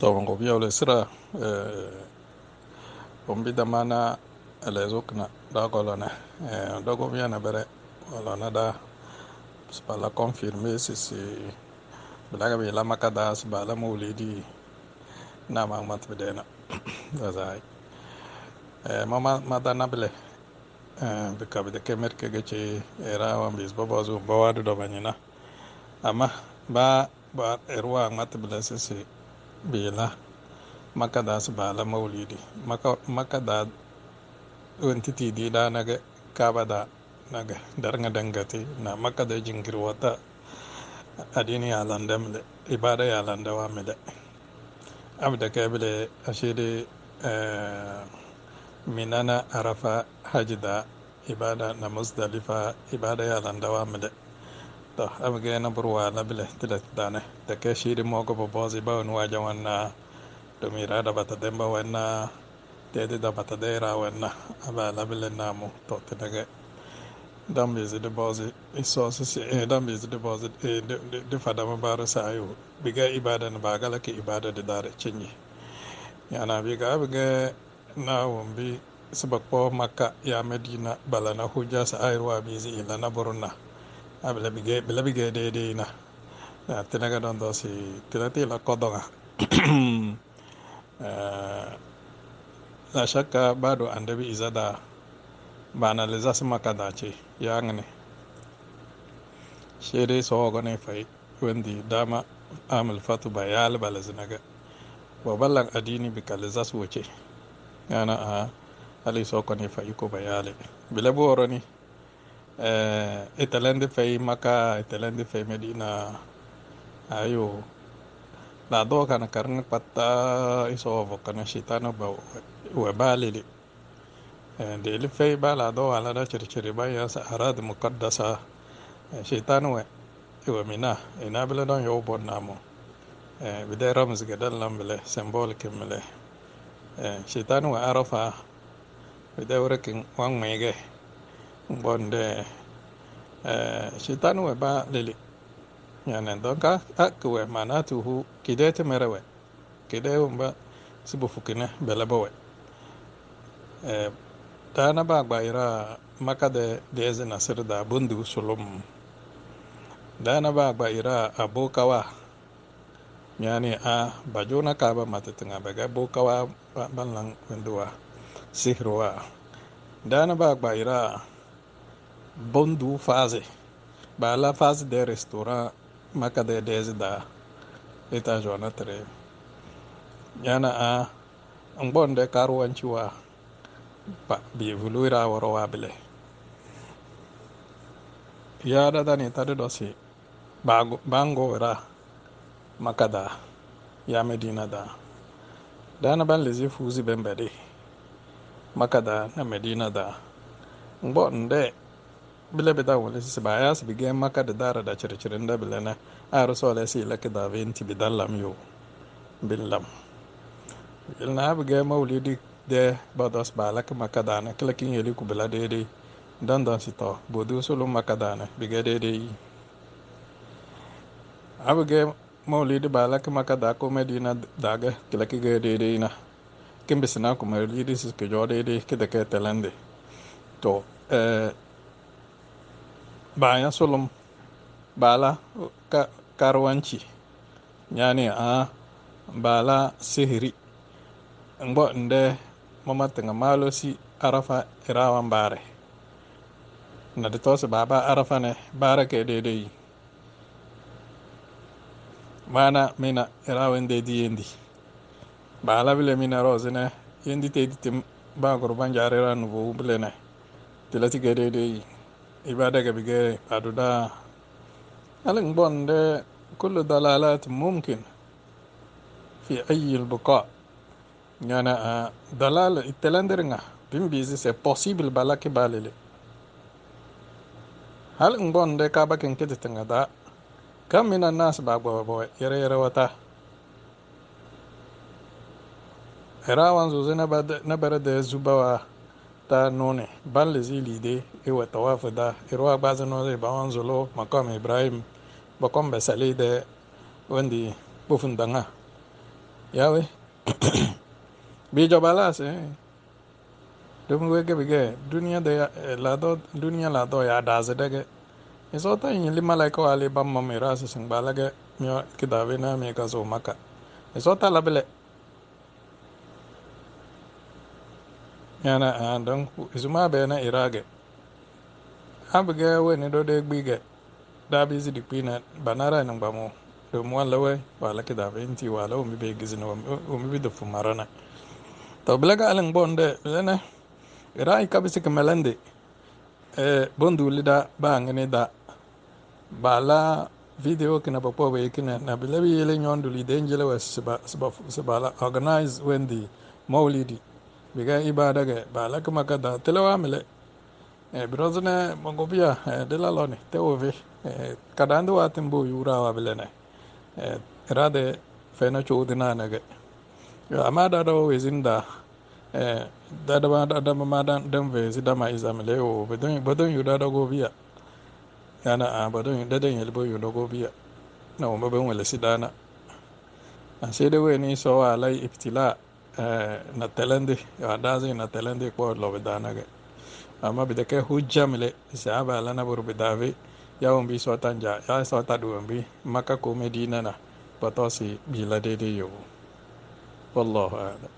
tongobiya sira bombida mana ala zukna da na da gobiya na bere golone da sbala confirme sisi bilaga bi lama kada sbala di na ma mat bedena da zai mama mata nabile bi kabide kemer kege ci era wan bis bobo zu bawadu do banyina ama ba ba erwa mat bila sisi beela makadaas baala mawlidi makada wanti tiidiidhaa naga kaabadaa naga darnga dangati na makada jingirwata adini yaalanda mile ibaada yaalanda waa mile abda kebile ashiri eh, minana arafa hajida ibada na musdalifa ibada yaalanda waa mile ta abge na burwa na bile tilet dane ta ke shiri mo ko bobozi ba nu aja wanna to mira da bata demba wanna te de da bata de ra wanna aba la bile na mu to te daga dam bi de bozi iso se se dam bi de bozi de de fada ma baro sa biga ibada na ba gala ke ibada de dare cinyi yana biga biga na sebab sabakpo maka ya medina bala na hujja sa bi zi ila na burna bilabigeed bilabigeedheedhiina tinaga dhantaasi tinatila kodonga la shakka bado andabi izada banalizasi makadachi yangni shiri soogoni fai wendi dama amil fatu ba yali baballan adini bikalizas wuce yana a ali sookoni fai ko ba yali bilabu eh, italian difei maka italian difei medina ayo la do kana karne patta iso vo kana shitano ba we balili de li eh, fei ba la do ala da circiri ba ya sa arad muqaddasa eh, shaitan we iwe mina ina bile don yo bon namo eh, bide ramz gadal lam bile symbol kim bile shaitan we arafa bide wrekin wang mege bonde Eh, sitanu we ba lili ñane donka a kiwe mana tuhu kide temere we kide wumba sibu fukine belebo we dana eh, ba gbayira makade deze nasir da bundu sulum dana ba gbayira abokawa ñani a bajuna kaba matitiŋa bege bokawa balan winduwa sihiruwa dana ba gbayira bondu fase ba la fase des restaurant maka de dese da étage wanatre ñana a gonde karwanci wa ba bi vuluira woro wabile yaɗa dani tade ɗosi bangowera maka da ya medina da dana ban lesi fusi ɓe mbeɗi maka da na medina da gonde bile bi da wale sisi ba ayas bi gen maka da dara da cire da bile na ayar so wale si laki da venti bi dan lam yo bin lam il na bi gen maulidi de badas ba laki maka da na kila kin ku bila daidai dan dan si to bodu sulu maka da na bi gen daidai abu gen maulidi ba laki maka da ko medina daga kila ki gen daidai na kin bisina kuma lidi si ke jo daidai ki da ke telende to eh Banyak solom bala ka, ya yani a bala sihiri ngbo nde malo malosi arafa irawan bare na de tose baba arafa ne bare ke mana mina irawan dedi yendi bala bile mina ne, yendi di tim ba gurban jarira nubu bile ne tilati ke yi إبادة بجاي بعد ده ألين بوند كل دلالات ممكن في أي البقاع يعني دلالة التلندرنا بين بيزي سي بوسيبل بالاكي بالي هل إن بوند كابك إن كده تنغدا كم من الناس بابا بابا يري يري وتا إراوان زوزي نبرد زبوا nune balle zilide iwa e tawafu da irwa e gbazi noze ba wanzulo makom ibrahim bakom besali de wendi bufun danga yawe bi balas lase dum wege bige dunia de ya, e lado dunia lado ya daze dege isota yili malaika wali alibam mirasi singbala ge myo kidavina mi kazo maka isota labele yana andan ku izuma be na irage abge we ni do de gbige da bi zidi kwina banara ni gbamo do mu wala we wala ki da be wala o mi be gizina o mi bi e, da fu marana to blaga alin bonde lene irai kabisi kamelande e bondu lida ba ngene da bala video kina popo we kina na bilabi yele nyondu li denjele we siba siba siba organize when the maulidi biga ibadaga bala kama kada telewa mele e birozne mongopia e dela loni te ove e kadando atin bo yura wa belene e rade fena chodina nage amada do wezinda e dada ma dada ma dan dan ve zidama izamele o bedon bedon yuda do gobia yana a badon yuda den yelbo yuda gobia na o mabon wala sidana an sai da so sawa lai ibtila' Eh, na telende wadazi na telendi kwa lo bedanaga ama bidake hujamle sahaba lana buru bidavi ya umbi swata ya swata duambi maka ko medina na patosi bila dede yo wallahu a'lam